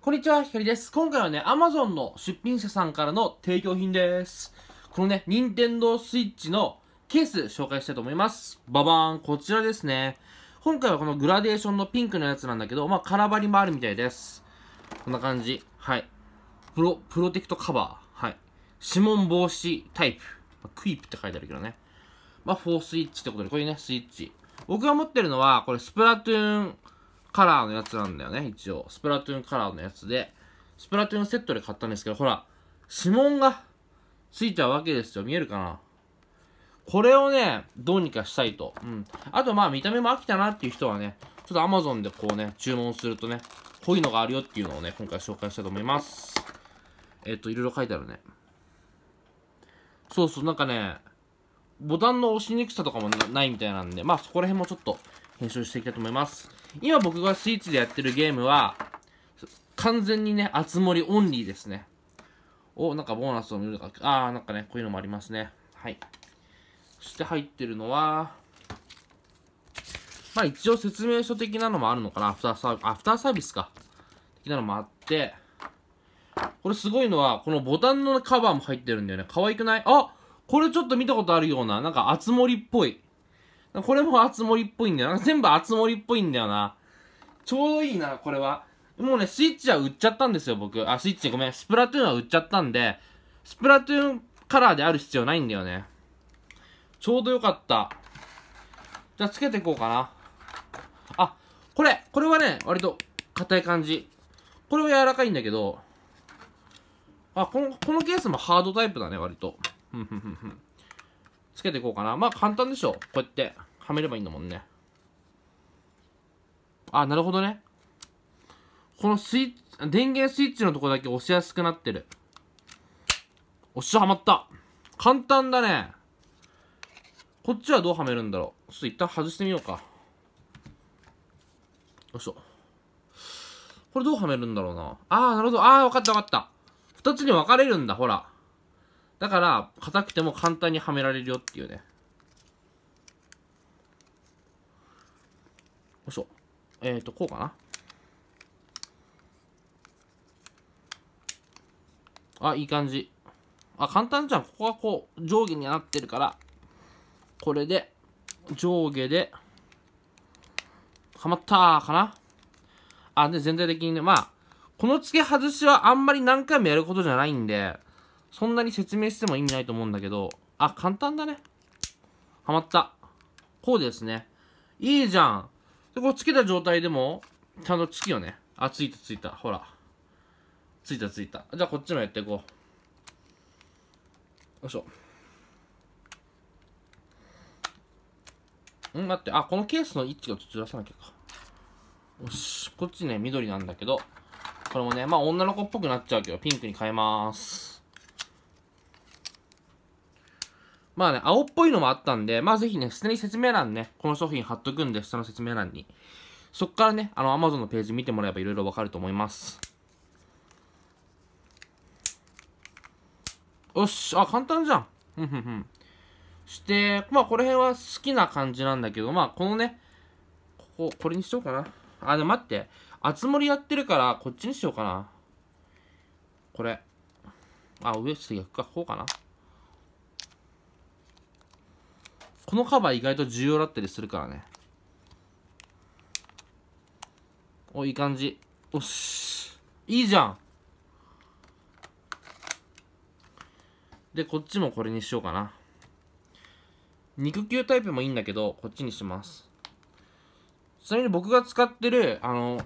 こんにちは、ひかりです。今回はね、Amazon の出品者さんからの提供品です。このね、Nintendo Switch のケース紹介したいと思います。ババーン、こちらですね。今回はこのグラデーションのピンクのやつなんだけど、まあ、空張りもあるみたいです。こんな感じ。はい。プロ、プロテクトカバー。はい。指紋防止タイプ。まあ、クイープって書いてあるけどね。まあ、4スイッチってことで、こういうね、スイッチ。僕が持ってるのは、これ、スプラトゥーン、カラーのやつなんだよね、一応。スプラトゥーンカラーのやつで。スプラトゥーンセットで買ったんですけど、ほら、指紋がついちゃうわけですよ。見えるかなこれをね、どうにかしたいと。うん。あと、まあ、見た目も飽きたなっていう人はね、ちょっと Amazon でこうね、注文するとね、こういうのがあるよっていうのをね、今回紹介したいと思います。えっ、と、いろいろ書いてあるね。そうそう、なんかね、ボタンの押しにくさとかもないみたいなんで、まあ、そこら辺もちょっと編集していきたいと思います。今僕がスイッチでやってるゲームは、完全にね、熱盛オンリーですね。お、なんかボーナスを見るとか、あー、なんかね、こういうのもありますね。はい。そして入ってるのは、まあ一応説明書的なのもあるのかな。アフターサービス、アフターサービスか。的なのもあって、これすごいのは、このボタンのカバーも入ってるんだよね。可愛くないあこれちょっと見たことあるような、なんか厚盛りっぽい。これも熱盛っぽいんだよな。全部熱盛っぽいんだよな。ちょうどいいな、これは。もうね、スイッチは売っちゃったんですよ、僕。あ、スイッチごめん。スプラトゥーンは売っちゃったんで、スプラトゥーンカラーである必要ないんだよね。ちょうどよかった。じゃあ、つけていこうかな。あ、これ、これはね、割と硬い感じ。これは柔らかいんだけど、あ、この、このケースもハードタイプだね、割と。ふんふんふんふん。つけていこうかな。まあ簡単でしょ。こうやって。はめればいいんだもんね。あ、なるほどね。このスイッチ、電源スイッチのとこだけ押しやすくなってる。おっしゃ、はまった。簡単だね。こっちはどうはめるんだろう。ちょっと一旦外してみようか。よいしょ。これどうはめるんだろうな。あー、なるほど。ああ分かった分かった。2つに分かれるんだ、ほら。だから、硬くても簡単にはめられるよっていうね。えっ、ー、と、こうかな。あ、いい感じ。あ、簡単じゃん。ここはこう、上下になってるから、これで、上下で、はまったかな。あ、で、全体的にね、まあ、この付け外しはあんまり何回もやることじゃないんで、そんなに説明しても意味ないと思うんだけど、あ、簡単だね。はまった。こうですね。いいじゃん。で、こうつけた状態でも、ちゃんとつきよね。あ、ついたついた。ほら。ついたついた。じゃあこっちもやっていこう。よいしょ。ん待って、あ、このケースの位置をちょっとずらさなきゃか。よし、こっちね、緑なんだけど、これもね、まあ女の子っぽくなっちゃうけど、ピンクに変えまーす。まあね、青っぽいのもあったんで、まあぜひね、下に説明欄ね、この商品貼っとくんで、下の説明欄に。そっからね、あの、Amazon のページ見てもらえばいろいろわかると思います。よし、あ、簡単じゃん。ふんふんふん。して、まあこの辺は好きな感じなんだけど、まあこのね、ここ、これにしようかな。あ、でも待って。あつ森やってるから、こっちにしようかな。これ。あ、上、ちょっと逆か。こうかな。このカバー意外と重要だったりするからね。お、いい感じ。おし。いいじゃん。で、こっちもこれにしようかな。肉球タイプもいいんだけど、こっちにします。ちなみに僕が使ってる、あの、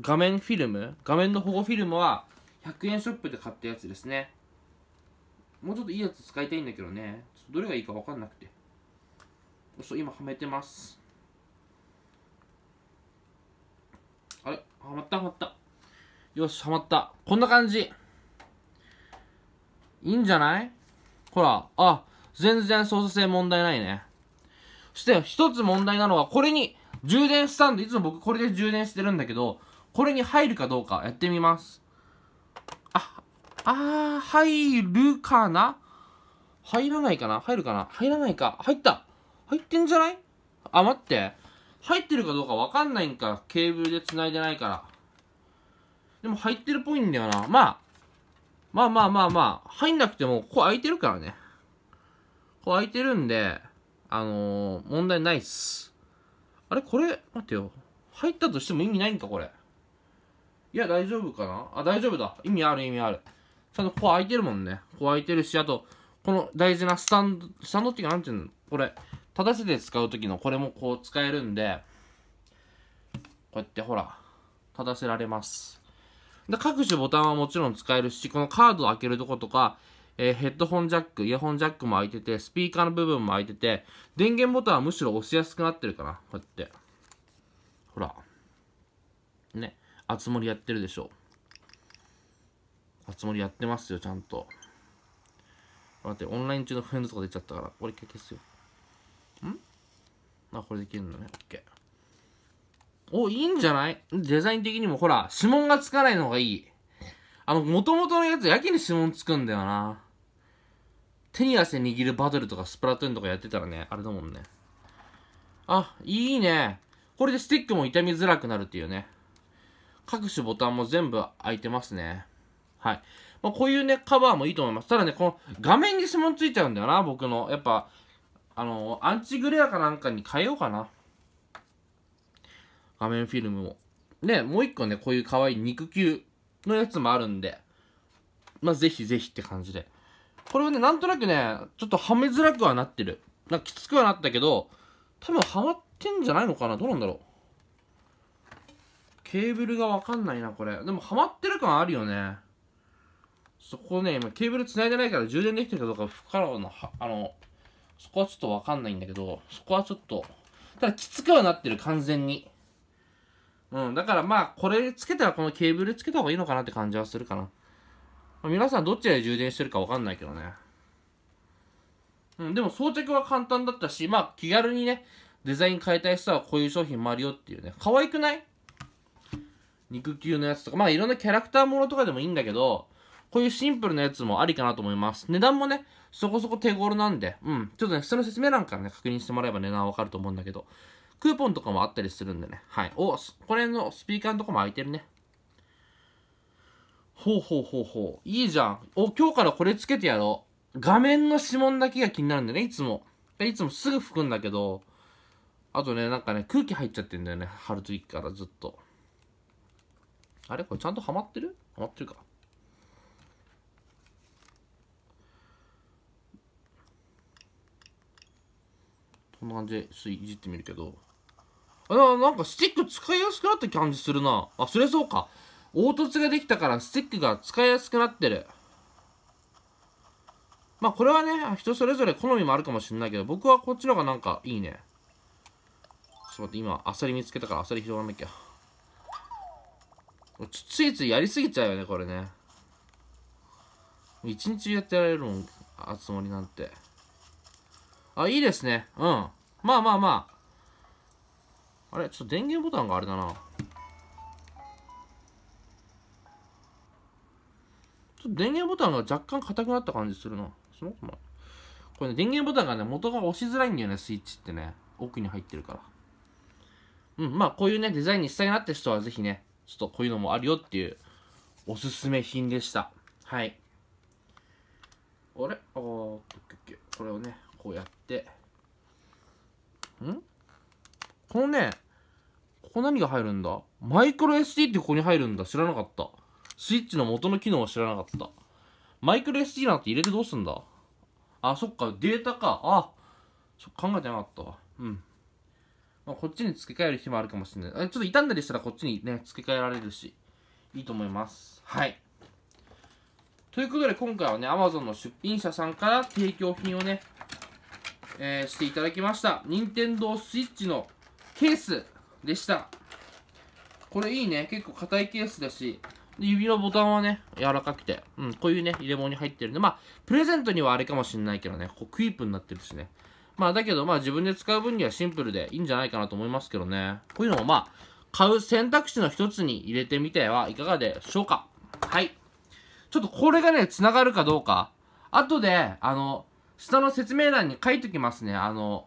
画面フィルム、画面の保護フィルムは、100円ショップで買ったやつですね。もうちょっといいやつ使いたいんだけどね。どれがいいかわかんなくて。そう、今はめてます。あれはまったはまった。よし、はまった。こんな感じ。いいんじゃないほら、あ、全然操作性問題ないね。そして、一つ問題なのは、これに、充電スタンド、いつも僕これで充電してるんだけど、これに入るかどうかやってみます。あ、あー、入るかな入らないかな入るかな入らないか。入った入ってんじゃないあ、待って。入ってるかどうかわかんないんか。ケーブルで繋いでないから。でも入ってるっぽいんだよな。まあ、まあまあまあまあ、入んなくても、ここ空いてるからね。ここ空いてるんで、あのー、問題ないっす。あれこれ、待ってよ。入ったとしても意味ないんかこれ。いや、大丈夫かなあ、大丈夫だ。意味ある意味ある。ちゃんとここ空いてるもんね。ここ空いてるし、あと、この大事なスタンド、スタンドっていうか、何て言うのこれ、立たせて使う時のこれもこう使えるんで、こうやってほら、立たせられます。で各種ボタンはもちろん使えるし、このカードを開けるとことか、えー、ヘッドホンジャック、イヤホンジャックも開いてて、スピーカーの部分も開いてて、電源ボタンはむしろ押しやすくなってるかな。こうやって。ほら。ね。熱盛やってるでしょう。熱盛やってますよ、ちゃんと。待って、オンライン中のフレンドとか出ちゃったから、俺一回消すよ。んあ、これできるのね。OK。お、いいんじゃないデザイン的にも、ほら、指紋がつかないのがいい。あの、元々のやつ、やけに指紋つくんだよな。手に汗握るバトルとかスプラトゥーンとかやってたらね、あれだもんね。あ、いいね。これでスティックも傷みづらくなるっていうね。各種ボタンも全部開いてますね。はい。まあ、こういうね、カバーもいいと思います。ただね、この画面に指紋ついちゃうんだよな、僕の。やっぱ、あの、アンチグレアかなんかに変えようかな。画面フィルムを。ね、もう一個ね、こういう可愛い肉球のやつもあるんで、まあ、ぜひぜひって感じで。これはね、なんとなくね、ちょっとはめづらくはなってる。なんかきつくはなったけど、多分はまってんじゃないのかなどうなんだろうケーブルがわかんないな、これ。でも、はまってる感あるよね。そこね、今、ケーブル繋いでないから充電できてるかどうか不可能な、あの、そこはちょっとわかんないんだけど、そこはちょっと、ただきつくはなってる、完全に。うん、だからまあ、これつけたらこのケーブルつけた方がいいのかなって感じはするかな。ま皆さんどっちで充電してるかわかんないけどね。うん、でも装着は簡単だったし、まあ気軽にね、デザイン変えたい人はこういう商品もあるよっていうね。可愛くない肉球のやつとか、まあいろんなキャラクターものとかでもいいんだけど、こういうシンプルなやつもありかなと思います。値段もね、そこそこ手頃なんで、うん。ちょっとね、下の説明欄からね、確認してもらえば値段わかると思うんだけど、クーポンとかもあったりするんでね。はい。お、これのスピーカーのとこも空いてるね。ほうほうほうほう。いいじゃん。お、今日からこれつけてやろう。画面の指紋だけが気になるんだね、いつも。いつもすぐ吹くんだけど、あとね、なんかね、空気入っちゃってんだよね。貼るときからずっと。あれこれちゃんとはまってるはまってるか。な感じでいじってみるけどあなんかスティック使いやすくなった感じするなあそれそうか凹凸ができたからスティックが使いやすくなってるまあこれはね人それぞれ好みもあるかもしれないけど僕はこっちの方がなんかいいねちょっと待って今アサリ見つけたからアサリ拾わなきゃついついやりすぎちゃうよねこれね一日やってられるもん集まなんてあいいですねうんまあまあまあ。あれちょっと電源ボタンがあれだな。ちょっと電源ボタンが若干硬くなった感じするな。そのここれね、電源ボタンがね、元が押しづらいんだよね、スイッチってね。奥に入ってるから。うん、まあこういうね、デザインにしたいなって人はぜひね、ちょっとこういうのもあるよっていうおすすめ品でした。はい。あれあー、これをね、こうやって。んこのね、ここ何が入るんだマイクロ SD ってここに入るんだ。知らなかった。スイッチの元の機能は知らなかった。マイクロ SD なんて入れてどうすんだあ、そっか、データか。あ、っか考えてなかったわ。うん。まあ、こっちに付け替える日もあるかもしれない。ちょっと傷んだりしたらこっちにね、付け替えられるし、いいと思います。はい。ということで今回はね、Amazon の出品者さんから提供品をね、えー、していただきました。任天堂 switch のケースでした。これいいね。結構硬いケースだし、指のボタンはね、柔らかくて、うん、こういうね、入れ物に入ってるんで、まあ、プレゼントにはあれかもしんないけどね、こうクイープになってるしね。まあ、だけど、まあ、自分で使う分にはシンプルでいいんじゃないかなと思いますけどね。こういうのもまあ、買う選択肢の一つに入れてみてはいかがでしょうかはい。ちょっとこれがね、繋がるかどうか。後で、あの、下の説明欄に書いときますね。あの、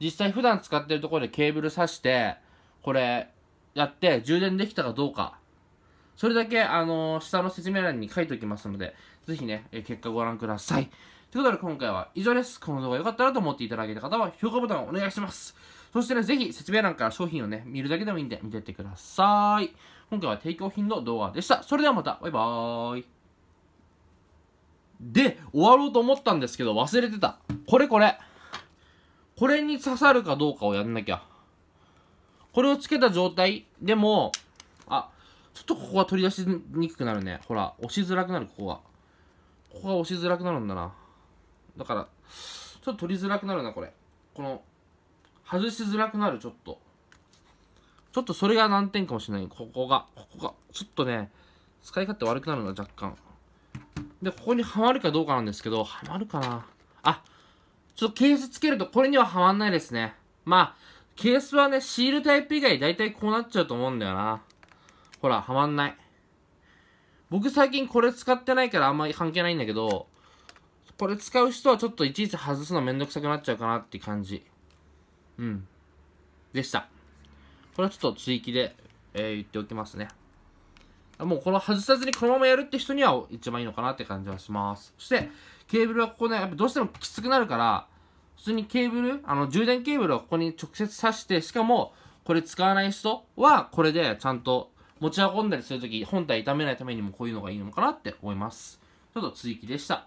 実際普段使ってるところでケーブル挿して、これやって充電できたかどうか。それだけ、あの、下の説明欄に書いておきますので、ぜひね、え結果ご覧ください。ということで今回は以上です。この動画良かったなと思っていただけた方は評価ボタンをお願いします。そしてね、ぜひ説明欄から商品をね、見るだけでもいいんで見てってください。今回は提供品の動画でした。それではまた、バイバーイ。で、終わろうと思ったんですけど、忘れてた。これこれ。これに刺さるかどうかをやんなきゃ。これをつけた状態でも、あ、ちょっとここは取り出しにくくなるね。ほら、押しづらくなる、ここは。ここは押しづらくなるんだな。だから、ちょっと取りづらくなるな、これ。この、外しづらくなる、ちょっと。ちょっとそれが難点かもしれない。ここが、ここが。ちょっとね、使い勝手悪くなるな、若干。で、ここにはまるかどうかなんですけど、はまるかなあ、ちょっとケースつけるとこれにははまんないですね。まあ、ケースはね、シールタイプ以外だいたいこうなっちゃうと思うんだよな。ほら、はまんない。僕最近これ使ってないからあんまり関係ないんだけど、これ使う人はちょっといちいち外すのめんどくさくなっちゃうかなって感じ。うん。でした。これはちょっと追記で、えー、言っておきますね。もうこの外さずにこのままやるって人には一番いいのかなって感じはします。そして、ケーブルはここね、やっぱどうしてもきつくなるから、普通にケーブル、あの、充電ケーブルをここに直接挿して、しかも、これ使わない人は、これでちゃんと持ち運んだりするとき、本体傷めないためにもこういうのがいいのかなって思います。ちょっと追記でした。